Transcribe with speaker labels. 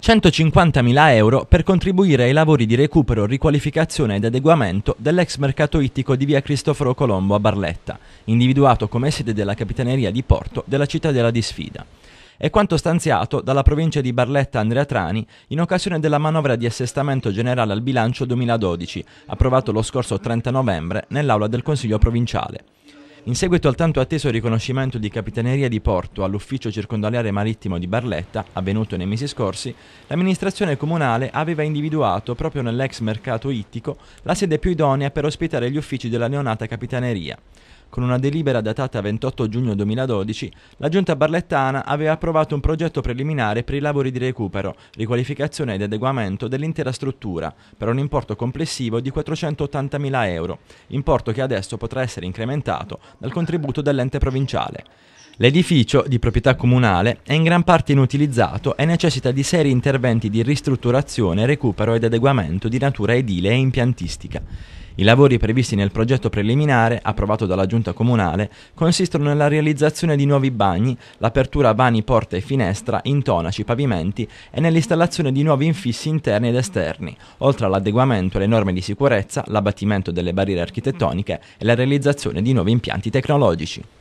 Speaker 1: 150.000 euro per contribuire ai lavori di recupero, riqualificazione ed adeguamento dell'ex mercato ittico di via Cristoforo Colombo a Barletta, individuato come sede della Capitaneria di Porto della cittadella di Sfida. È quanto stanziato dalla provincia di Barletta Andrea Trani in occasione della manovra di assestamento generale al bilancio 2012, approvato lo scorso 30 novembre nell'aula del Consiglio provinciale. In seguito al tanto atteso riconoscimento di Capitaneria di Porto all'ufficio circondariale marittimo di Barletta, avvenuto nei mesi scorsi, l'amministrazione comunale aveva individuato proprio nell'ex mercato ittico la sede più idonea per ospitare gli uffici della neonata Capitaneria. Con una delibera datata 28 giugno 2012, la giunta barlettana aveva approvato un progetto preliminare per i lavori di recupero, riqualificazione ed adeguamento dell'intera struttura, per un importo complessivo di 480.000 euro, importo che adesso potrà essere incrementato dal contributo dell'ente provinciale. L'edificio, di proprietà comunale, è in gran parte inutilizzato e necessita di seri interventi di ristrutturazione, recupero ed adeguamento di natura edile e impiantistica. I lavori previsti nel progetto preliminare, approvato dalla Giunta Comunale, consistono nella realizzazione di nuovi bagni, l'apertura a vani, porta e finestra, intonaci, pavimenti e nell'installazione di nuovi infissi interni ed esterni, oltre all'adeguamento alle norme di sicurezza, l'abbattimento delle barriere architettoniche e la realizzazione di nuovi impianti tecnologici.